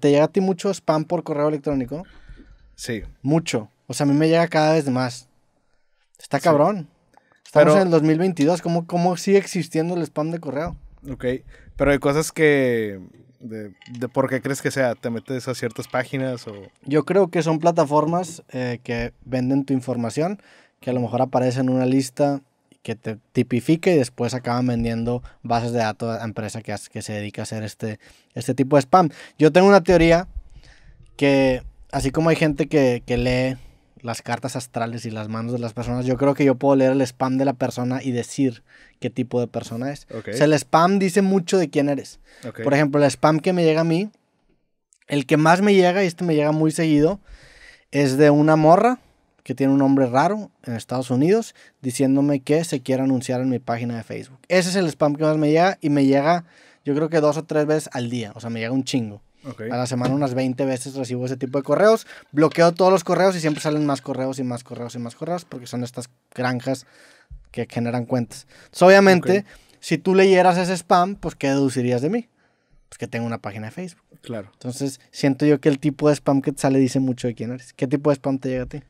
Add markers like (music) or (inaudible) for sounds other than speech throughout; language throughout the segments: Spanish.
¿Te llega a ti mucho spam por correo electrónico? Sí. Mucho. O sea, a mí me llega cada vez más. Está cabrón. Estamos en el 2022. ¿Cómo, sigue existiendo el spam de correo? Ok. Pero hay cosas que. De, ¿Por qué crees que sea? ¿Te metes a ciertas páginas? o...? Yo creo que son plataformas eh, que venden tu información, que a lo mejor aparece en una lista que te tipifique y después acaban vendiendo bases de datos a empresa que, que se dedica a hacer este, este tipo de spam. Yo tengo una teoría que, así como hay gente que, lee las cartas astrales y las manos de las personas, yo creo que yo puedo leer el spam de la persona y decir qué tipo de persona es. O el spam dice mucho de quién eres. Por ejemplo, el spam que me llega a mí, el que más me llega, y este me llega muy seguido, es de una morra que tiene un nombre raro en Estados Unidos diciéndome que se quiere anunciar en mi página de Facebook. Ese es el spam que más me llega y me llega yo creo que dos o tres veces al día, o sea, me llega un chingo. A la semana unas 20 veces recibo ese tipo de correos, bloqueo todos los correos y siempre salen más correos y más correos y más correos porque son estas granjas que generan cuentas. Entonces, obviamente, si tú leyeras ese spam, pues ¿qué deducirías de mí? Pues que tengo una página de Facebook. Claro. Entonces, siento yo que el tipo de spam que te sale dice mucho de quién eres. ¿Qué tipo de spam te llega a ti?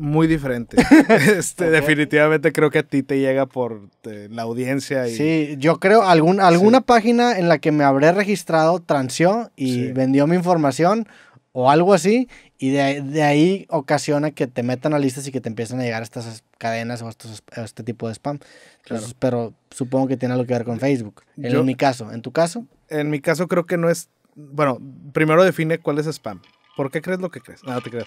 muy diferente. (laughs) este, Definitivamente creo que a ti te llega por eh, la audiencia. Y... Sí, yo creo algún, alguna página en la que me habré registrado transió y vendió mi información o algo así. Y de, ahí ocasiona que te metan a listas y que te empiecen a llegar estas cadenas o estos, este tipo de spam. Pero supongo que tiene algo que ver con Facebook. En, mi caso. ¿En tu caso? En mi caso creo que no es... Bueno, primero define cuál es spam. ¿Por qué crees lo que crees? No, te creas.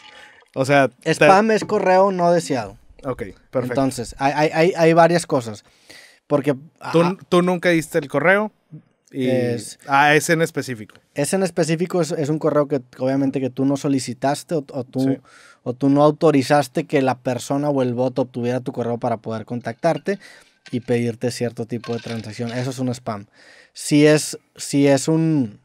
O sea. Spam es correo no deseado. Ok, perfecto. Entonces, hay, hay, hay varias cosas. Porque. ¿Tú, nunca diste el correo. Y, es, ah, ese en específico. Es en específico es, un correo que obviamente que tú no solicitaste o, tú, o tú no autorizaste que la persona o el bot obtuviera tu correo para poder contactarte y pedirte cierto tipo de transacción. Eso es un spam. Si es, si es un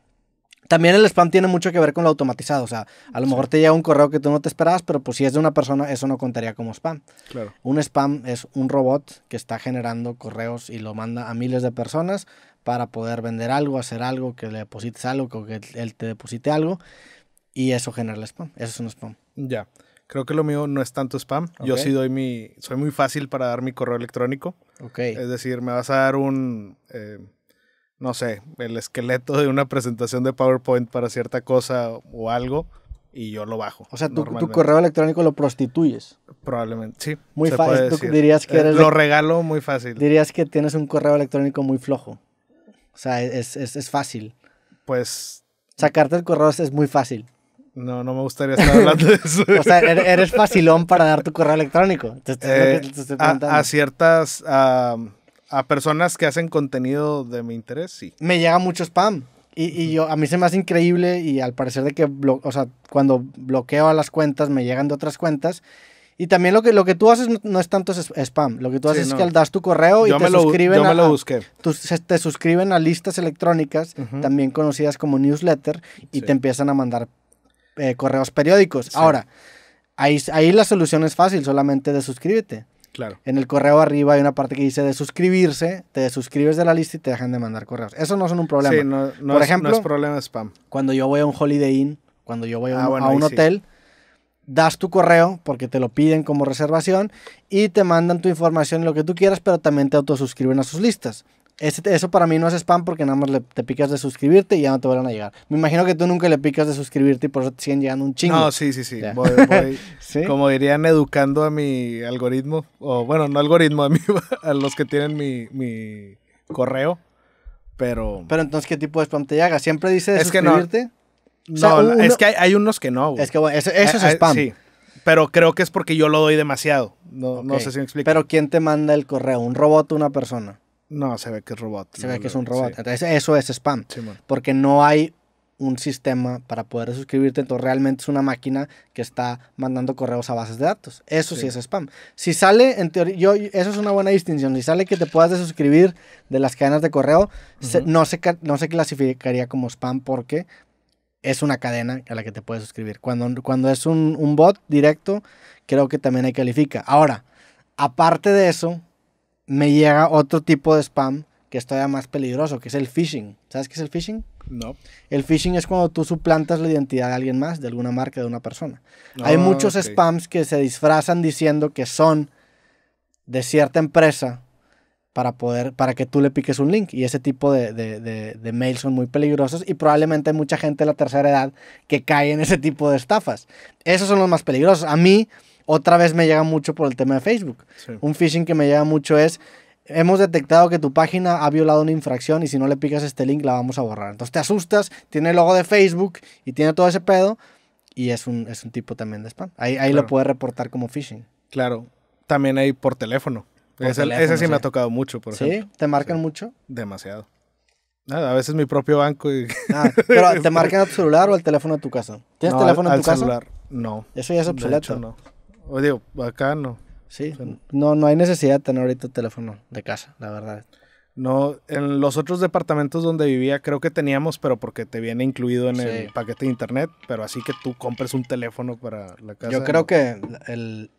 también el spam tiene mucho que ver con lo automatizado. O sea, a lo mejor te llega un correo que tú no te esperabas, pero pues si es de una persona, eso no contaría como spam. Claro. Un spam es un robot que está generando correos y lo manda a miles de personas para poder vender algo, hacer algo, que le deposites algo, que él te deposite algo. Y eso genera el spam. Eso es un spam. Ya. Creo que lo mío no es tanto spam. Yo sí doy mi. Soy muy fácil para dar mi correo electrónico. Ok. Es decir, me vas a dar un. Eh, no sé, el esqueleto de una presentación de PowerPoint para cierta cosa o algo y yo lo bajo. O sea, tu, correo electrónico lo prostituyes. Probablemente, sí. Muy fácil. dirías que eh, eres lo regalo muy fácil. Dirías que tienes un correo electrónico muy flojo. O sea, es, fácil. Pues. Sacarte el correo es muy fácil. No, no me gustaría estar hablando de eso. (laughs) o sea, er, eres facilón para dar tu correo electrónico. Eh, a, ciertas a personas que hacen contenido de mi interés, sí. Me llega mucho spam. Y, yo, a mí se me hace increíble y al parecer de que, o cuando bloqueo a las cuentas, me llegan de otras cuentas. Y también lo que, lo que tú haces no, es tanto spam. Lo que tú haces es que das tu correo y te suscriben a, listas electrónicas, también conocidas como newsletter, y te empiezan a mandar eh, correos periódicos. Ahora, ahí, ahí la solución es fácil, solamente de suscríbete. En el correo arriba hay una parte que dice de suscribirse, te suscribes de la lista y te dejan de mandar correos. Eso no son un problema. no, Por es, ejemplo, spam. Cuando yo voy a un Holiday Inn, cuando yo voy a ah, un, hotel, das tu correo porque te lo piden como reservación y te mandan tu información y lo que tú quieras, pero también te autosuscriben a sus listas eso para mí no es spam porque nada más le, te picas de suscribirte y ya no te vuelven a llegar. Me imagino que tú nunca le picas de suscribirte y por eso te siguen llegando un chingo. No, sí, sí, sí. (laughs) Como dirían, educando a mi algoritmo, o bueno, no algoritmo, a, mí, (laughs) a los que tienen mi, correo, pero... Pero entonces, ¿qué tipo de spam te llega? ¿Siempre dice suscribirte? no, es que hay, unos que no. Es que eso, es eh, eh, spam. Pero creo que es porque yo lo doy demasiado. No, no sé si me explico. Pero ¿quién te manda el correo? ¿Un robot o una persona? No, se ve que es robot. Se ve que es un robot. eso es spam. porque no hay un sistema para poder suscribirte. Entonces, realmente es una máquina que está mandando correos a bases de datos. Eso sí, es spam. Si sale, en teoría, eso es una buena distinción. Si sale que te puedas desuscribir de las cadenas de correo, no, se, no clasificaría como spam porque es una cadena a la que te puedes suscribir. Cuando, cuando es un, bot directo, creo que también hay califica. Ahora, aparte de eso, me llega otro tipo de spam que es todavía más peligroso, que es el phishing. ¿Sabes qué es el phishing? No. El phishing es cuando tú suplantas la identidad de alguien más, de alguna marca, de una persona. Ah, hay muchos spams que se disfrazan diciendo que son de cierta empresa para poder, para que tú le piques un link. Y ese tipo de, de, de, de, mails son muy peligrosos y probablemente hay mucha gente de la tercera edad que cae en ese tipo de estafas. Esos son los más peligrosos. A mí otra vez me llega mucho por el tema de Facebook. Un phishing que me llega mucho es, hemos detectado que tu página ha violado una infracción y si no le picas este link la vamos a borrar. Entonces te asustas, tiene el logo de Facebook y tiene todo ese pedo y es un, es un tipo también de spam. Ahí, lo puedes reportar como phishing. Claro, también hay por teléfono. ese, sí, me ha tocado mucho, por ¿Sí? ¿Te marcan mucho? Demasiado. Nada, a veces mi propio banco y... (laughs) Ah, pero ¿te marcan a tu celular o el teléfono de tu casa? ¿Tienes teléfono en tu casa? celular, no. Eso ya es obsoleto. no. O digo, acá no. Sí, no, no hay necesidad de tener ahorita teléfono de casa, la verdad. No, en los otros departamentos donde vivía creo que teníamos, pero porque te viene incluido en el paquete de internet, pero así que tú compres un teléfono para la casa. Yo creo que el,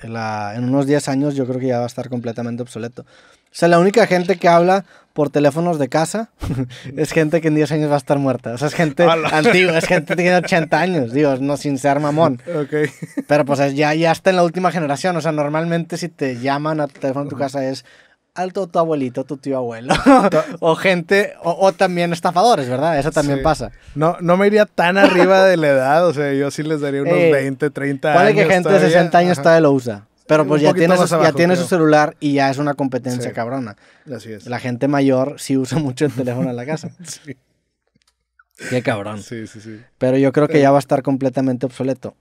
en, unos 10 años yo creo que ya va a estar completamente obsoleto. O sea, la única gente que habla por teléfonos de casa (laughs) es gente que en 10 años va a estar muerta. O sea, es gente (laughs) antigua, es gente que tiene 80 años, digo, no sin ser mamón. Pero pues ya, ya está en la última generación. O sea, normalmente si te llaman a teléfono de tu casa es alto tu abuelito, tu tío abuelo. (laughs) o gente, o, también estafadores, ¿verdad? Eso también pasa. No, no me iría tan arriba de la edad, o sea, yo sí les daría unos 20, eh, 30 años. Vale que gente de 60 años todavía lo usa. Pero pues ya tiene, su celular y ya es una competencia cabrona. Así es. La gente mayor sí usa mucho el teléfono en la casa. (laughs) sí. Qué cabrón. Sí, sí, sí. Pero yo creo que eh. ya va a estar completamente obsoleto.